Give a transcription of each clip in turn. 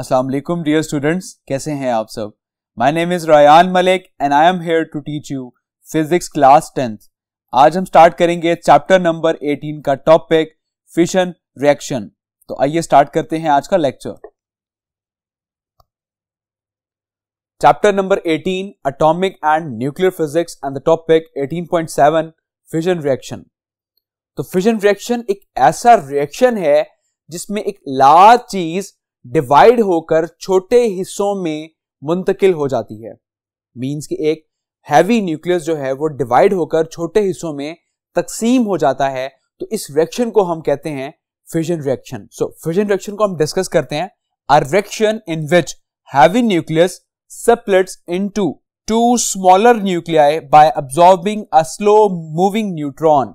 अस्सलाम वालेकुम dear students कैसे हैं आप सब my name is Ryan Malik and I am here to teach you physics class tenth आज हम स्टार्ट करेंगे चैप्टर नंबर 18 का टॉपिक फिशन रिएक्शन तो आइए स्टार्ट करते हैं आज का lecture chapter number 18 atomic and nuclear physics and the topic 18.7 fission reaction तो फिशन रिएक्शन एक ऐसा रिएक्शन है जिसमें एक लार्ज चीज़ डिवाइड होकर छोटे हिस्सों में मुंतकिल हो जाती है मीन्स कि एक हैवी न्यूक्लियस जो है वो डिवाइड होकर छोटे हिस्सों में तकसीम हो जाता है तो इस रिएक्शन को हम कहते हैं fission reaction so fission reaction को हम डिस्कस करते हैं a reaction in which heavy nucleus separates into two smaller nuclei by absorbing a slow moving neutron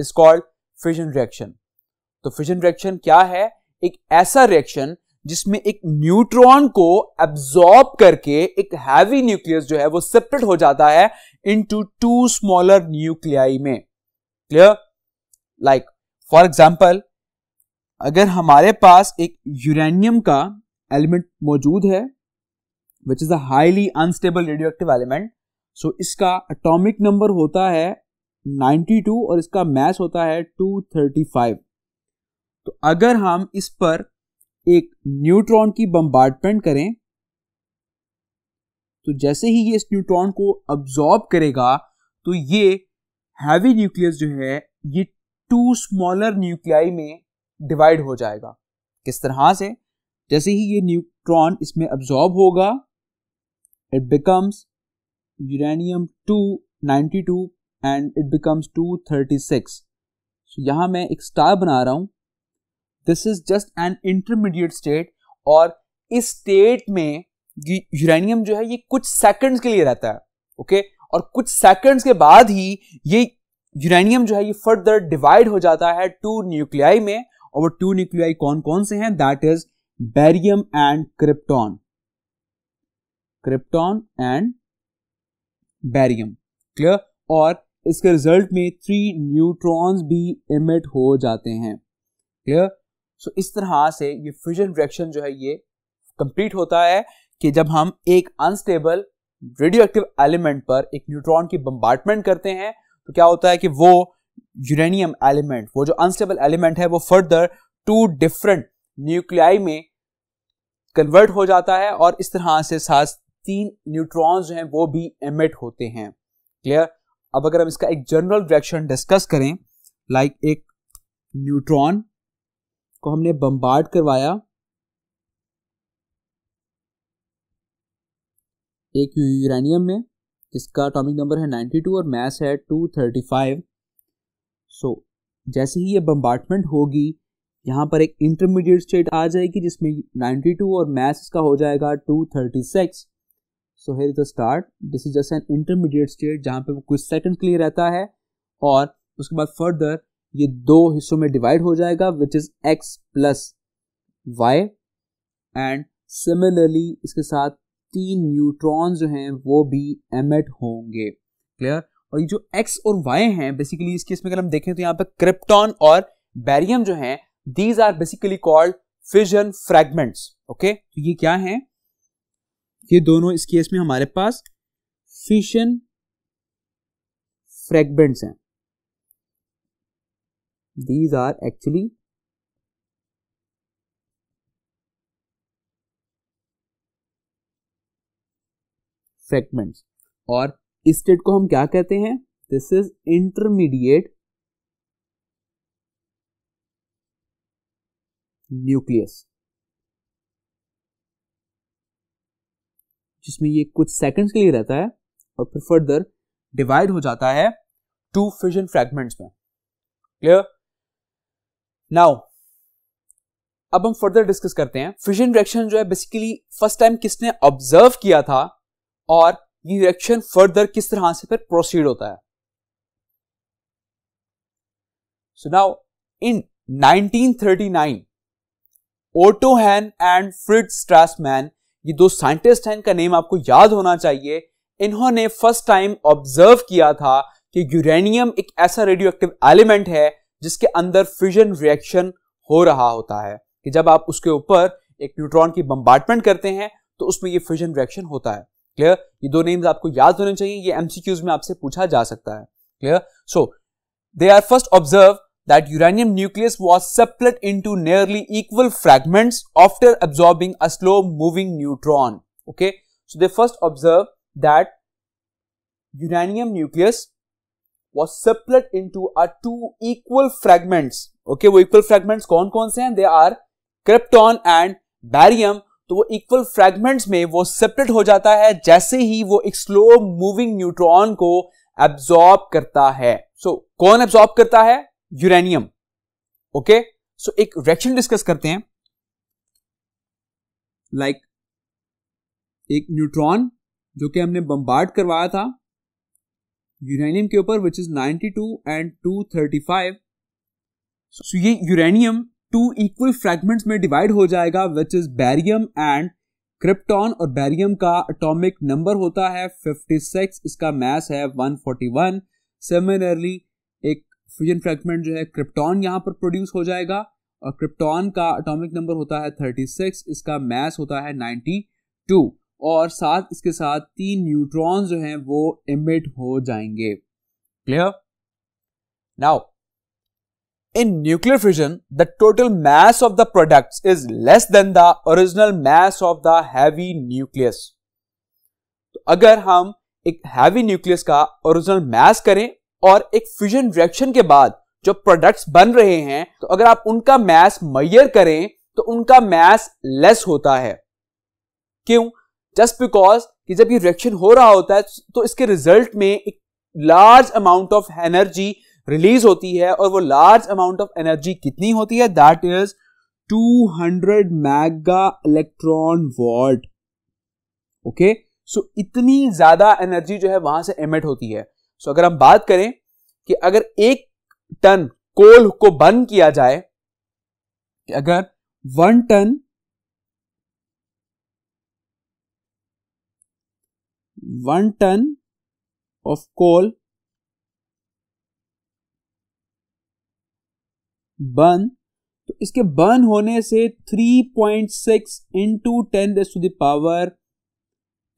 is called fission reaction तो फिजन रिएक्शन क्या है एक ऐसा रिएक्शन जिसमें एक न्यूट्रॉन को एब्जॉर्ब करके एक हैवी न्यूक्लियस जो है वो सेपरेट हो जाता है इनटू टू स्मॉलर न्यूक्लियाई में क्लियर लाइक फॉर एग्जांपल अगर हमारे पास एक यूरेनियम का एलिमेंट मौजूद है which is a highly unstable radioactive element so इसका अटोमिक नंबर होता है 92 और इसका मैस होता है 235 तो अगर हम इस पर एक न्यूट्रॉन की बम्बार्टमेंट करें तो जैसे ही ये इस न्यूट्रॉन को अब्जॉर्ब करेगा तो ये हैवी न्यूक्लियस जो है ये टू स्मॉलर न्यूक्लियाई में डिवाइड हो जाएगा किस तरह से जैसे ही ये न्यूट्रॉन इसमें अब्जॉर्ब होगा it becomes uranium two ninety two and it becomes two thirty six यहां मैं एक स्टार बना रहा हूं this is just an intermediate state और इस स्टेट में यूरेनियम जो है ये कुछ सेकंड्स के लिए रहता है ओके okay? और कुछ सेकंड्स के बाद ही ये यूरेनियम जो है ये फर्दर डिवाइड हो जाता है टू न्यूक्लियाई में और वो टू न्यूक्लियाई कौन कौन से हैं that is barium and krypton krypton and barium clear और इसके रिजल्ट में थ्री न्यूट्रॉन्स भी इमिट हो जाते हैं क्लियर सो so, इस तरह से ये फ्यूजन रिएक्शन जो है ये कंप्लीट होता है कि जब हम एक अनस्टेबल रेडियो एक्टिव एलिमेंट पर एक न्यूट्रॉन की बम्बार्टमेंट करते हैं तो क्या होता है कि वो यूरेनियम एलिमेंट वो जो अनस्टेबल एलिमेंट है वो फर्दर टू डिफरेंट न्यूक्लियाई में कन्वर्ट हो जाता है और इस तरह से साथ तीन न्यूट्रॉन्स जो हैं वो भी एमिट होते हैं क्लियर अब अगर हम इसका एक जनरल रिएक्शन डिस्कस करें लाइक like एक न्यूट्रॉन को हमने बम्बार्ड करवाया एक यूरानियम में जिसका अटोमिक नंबर है 92 और मैस है 235 सो so, जैसे ही ये बम्बार्टमेंट होगी यहाँ पर एक इंटरमीडिएट स्टेट आ जाएगी जिसमें 92 और मैस इसका हो जाएगा 236 so here is the start this is just an intermediate state जहाँ पे वो कुछ सेकंड के लिए रहता है और उसके बाद फर्दर ये दो हिस्सों में डिवाइड हो जाएगा which is X plus Y and similarly इसके साथ तीन न्यूट्रॉन जो हैं वो भी एमिट होंगे क्लियर और ये जो एक्स और वाई हैं बेसिकली इस केस में अगर हम देखें तो यहाँ पर क्रिप्टॉन और बैरियम जो हैं these are basically called fission fragments okay तो ये क्या है ये दोनों इस केस में हमारे पास फिशन फ्रेगमेंट्स हैं these are actually फ्रेगमेंट्स और इस स्टेट को हम क्या कहते हैं दिस इज इंटरमीडिएट न्यूक्लियस जिसमें ये कुछ सेकंड्स के लिए रहता है और फिर फर्दर डिवाइड हो जाता है टू फिजन फ्रेगमेंट्स में क्लियर नाउ अब हम फर्दर डिस्कस करते हैं फिशन रिएक्शन जो है बेसिकली फर्स्ट टाइम किसने ऑब्जर्व किया था और ये रिएक्शन फर्दर किस तरह से फिर प्रोसीड होता है so now in 1939 Otto Hahn and Fritz Strassmann ये दो साइंटिस्ट हैं इनका नेम आपको याद होना चाहिए इन्होंने फर्स्ट टाइम ऑब्जर्व किया था कि यूरेनियम एक ऐसा रेडियो एक्टिव एलिमेंट है जिसके अंदर फ्यूजन रिएक्शन हो रहा होता है कि जब आप उसके ऊपर एक न्यूट्रॉन की बम्बार्टमेंट करते हैं तो उसमें ये फ्यूजन रिएक्शन होता है क्लियर ये दो नेम्स आपको याद होने चाहिए ये एमसीक्यूज में आपसे पूछा जा सकता है clear so they are first observe that uranium nucleus was separate in two nearly equal fragment after absorbing a slow moving neutron okay so they first observe that uranium nucleus was separate in two or two equal fragments okay वो equal fragments कौन कौन से हैं they are krypton and barium तो वो equal fragments में वो separate हो जाता है जैसे ही वो एक स्लो मूविंग न्यूट्रॉन को एब्सॉर्ब करता है सो so, कौन एब्सॉर्ब करता है यूरेनियम ओके सो एक रिएक्शन डिस्कस करते हैं लाइक like, एक न्यूट्रॉन जो कि हमने बम्बार्ड करवाया था यूरेनियम के ऊपर विच इज 92 एंड 235 सो ये यूरेनियम टू इक्वल फ्रेगमेंट्स में डिवाइड हो जाएगा which is barium and krypton और बैरियम का एटॉमिक नंबर होता है 56 इसका मैस है 141 सिमिलरली एक फ्यूजन फ्रेगमेंट जो है क्रिप्टॉन यहां पर प्रोड्यूस हो जाएगा और क्रिप्टॉन का एटॉमिक नंबर होता है 36 इसका मैस होता है 92 और साथ इसके साथ तीन न्यूट्रॉन जो हैं वो इमिट हो जाएंगे clear now in nuclear fusion the total mass of the products is less than the original mass of the heavy nucleus तो अगर हम एक हैवी न्यूक्लियस का ओरिजिनल मैस करें और एक फ्यूजन रिएक्शन के बाद जो प्रोडक्ट्स बन रहे हैं तो अगर आप उनका मैस मैयर करें तो उनका मैस लेस होता है क्यों जस्ट बिकॉज कि जब ये रिएक्शन हो रहा होता है तो इसके रिजल्ट में एक large amount of energy release होती है और वो लार्ज अमाउंट ऑफ एनर्जी कितनी होती है that is 200 mega electron volt okay so इतनी ज्यादा एनर्जी जो है वहां से एमिट होती है सो so, अगर हम बात करें कि अगर एक टन कोल को बर्न किया जाए कि अगर one ton one ton of coal burn तो इसके बर्न होने से 3.6 point six into ten raise to the power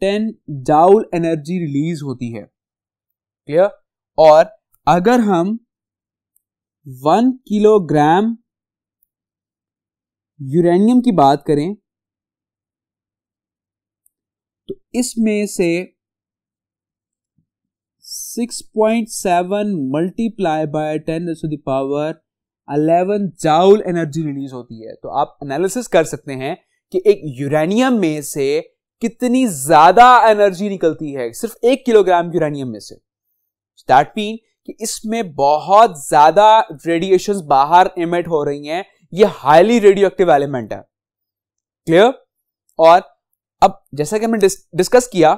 ten joule energy release होती है क्लियर और अगर हम वन किलोग्राम यूरेनियम की बात करें तो इसमें से 6.7 multiply by 10 to the power 11 joule energy release होती है तो आप एनालिसिस कर सकते हैं कि एक यूरेनियम में से कितनी ज्यादा एनर्जी निकलती है सिर्फ एक किलोग्राम यूरेनियम में से दैट मीन कि इसमें बहुत ज्यादा रेडिएशंस बाहर इमिट हो रही हैं ये हाईली रेडियो एक्टिव एलिमेंट है क्लियर और अब जैसा कि हमने डिस्कस किया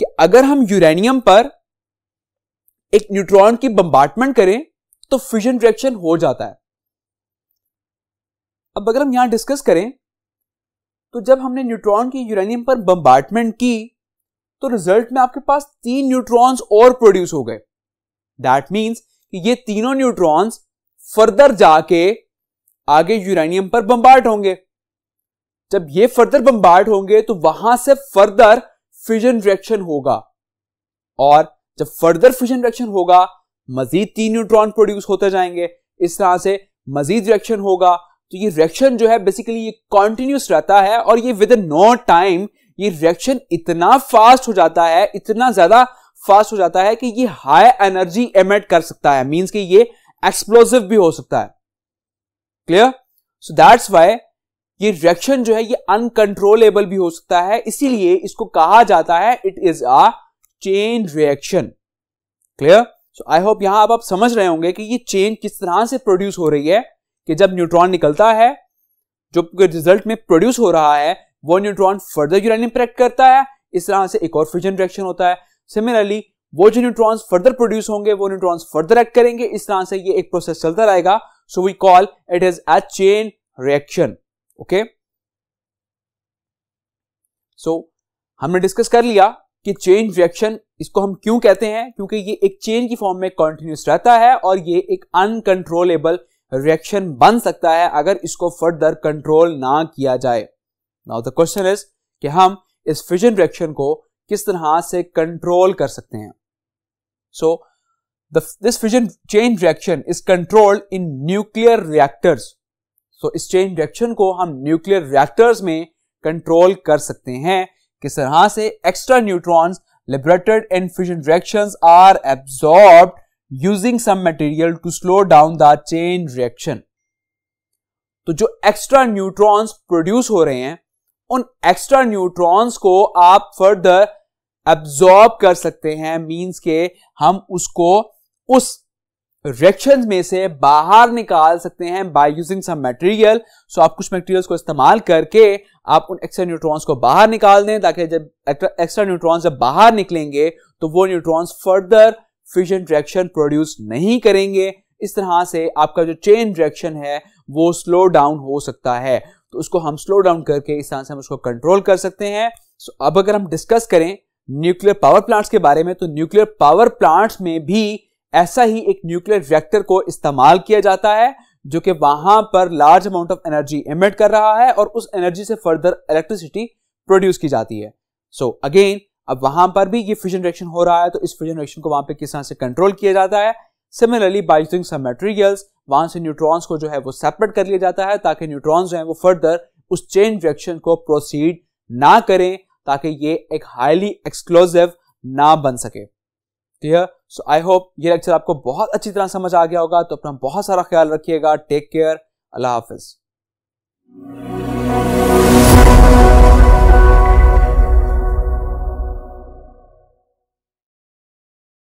कि अगर हम यूरेनियम पर एक न्यूट्रॉन की बंबार्टमेंट करें तो फिजन रिएक्शन हो जाता है अब अगर हम यहां डिस्कस करें तो जब हमने न्यूट्रॉन की यूरेनियम पर बंबार्टमेंट की तो रिजल्ट में आपके पास तीन न्यूट्रॉन्स और प्रोड्यूस हो गए दैट मीन्स कि ये तीनों न्यूट्रॉन्स फर्दर जाके आगे यूरेनियम पर बम्बार्ट होंगे जब ये फर्दर बम्बार्ट होंगे तो वहां से फर्दर फिजन रिएक्शन होगा और जब फर्दर फ्यूजन रिएक्शन होगा मजीद तीन न्यूट्रॉन प्रोड्यूस होते जाएंगे इस तरह से मजीद रिएक्शन होगा तो ये रिएक्शन जो है बेसिकली ये कॉन्टिन्यूस रहता है और ये विद नो टाइम ये रिएक्शन इतना फास्ट हो जाता है इतना ज्यादा फास्ट हो जाता है कि ये हाई एनर्जी एमिट कर सकता है मींस कि ये एक्सप्लोजिव भी हो सकता है क्लियर सो दैट्स वाई ये रिएक्शन जो है ये अनकंट्रोलेबल भी हो सकता है इसीलिए इसको कहा जाता है it is a chain reaction clear so I hope यहां अब आप समझ रहे होंगे कि ये चेन किस तरह से प्रोड्यूस हो रही है कि जब न्यूट्रॉन निकलता है जो रिजल्ट में प्रोड्यूस हो रहा है वो न्यूट्रॉन फर्दर यूरेनियम प्रेक्ट करता है इस तरह से एक और फ्यूजन रिएक्शन होता है सिमिलरली वो जो न्यूट्रॉन्स फर्दर प्रोड्यूस होंगे वो न्यूट्रॉन्स फर्दर एक्ट करेंगे इस तरह से ये एक प्रोसेस चलता रहेगा so we call it is a chain reaction okay so हमने डिस्कस कर लिया कि चेन रिएक्शन इसको हम क्यों कहते हैं क्योंकि ये एक चेन की फॉर्म में कॉन्टिन्यूस रहता है और ये एक अनकंट्रोलेबल रिएक्शन बन सकता है अगर इसको फर्दर कंट्रोल ना किया जाए नाउ द क्वेश्चन इज कि हम इस फिजन रिएक्शन को किस तरह से कंट्रोल कर सकते हैं so this fission chain reaction is controlled in nuclear reactors so इस चेन रिएक्शन को हम न्यूक्लियर रिएक्टर्स में कंट्रोल कर सकते हैं किस तरह से extra neutrons liberated in fusion reaction are absorb using some material to slow down the chain reaction तो जो एक्स्ट्रा न्यूट्रॉन्स प्रोड्यूस हो रहे हैं उन एक्स्ट्रा न्यूट्रॉन्स को आप फर्दर एब्सॉर्ब कर सकते हैं मीन्स के हम उसको उस रिएक्शन में से बाहर निकाल सकते हैं by using some material so आप कुछ मटेरियल्स को इस्तेमाल करके आप उन एक्स्ट्रा न्यूट्रॉन्स को बाहर निकाल दें ताकि जब एक्स्ट्रा न्यूट्रॉन्स जब बाहर निकलेंगे तो वो neutrons further fusion reaction produce नहीं करेंगे इस तरह से आपका जो चेन रिएक्शन है वो स्लो डाउन हो सकता है तो उसको हम स्लो डाउन करके इस तरह से हम उसको कंट्रोल कर सकते हैं सो so, अब अगर हम डिस्कस करें न्यूक्लियर पावर प्लांट्स के बारे में तो न्यूक्लियर पावर प्लांट्स में भी ऐसा ही एक न्यूक्लियर रिएक्टर को इस्तेमाल किया जाता है जो कि वहां पर large amount of energy emit कर रहा है और उस एनर्जी से फर्दर इलेक्ट्रिसिटी प्रोड्यूस की जाती है सो so, अगेन अब वहां पर भी ये फ्यूजन रिएक्शन हो रहा है तो इस फ्यूजन रिएक्शन को वहां पर किस तरह से कंट्रोल किया जाता है सिमिलरली बाइजिंग सम मेटेरियल्स वहां से न्यूट्रॉन्स को जो है वो सेपरेट कर लिया जाता है ताकि न्यूट्रॉन्स जो है वो फर्दर उस चेन रिएक्शन को प्रोसीड ना करें ताकि ये एक हाईली एक्सक्लूसिव ना बन सके क्लियर सो आई होप ये लेक्चर आपको बहुत अच्छी तरह समझ आ गया होगा तो अपना बहुत सारा ख्याल रखिएगा टेक केयर अल्लाह हाफिज़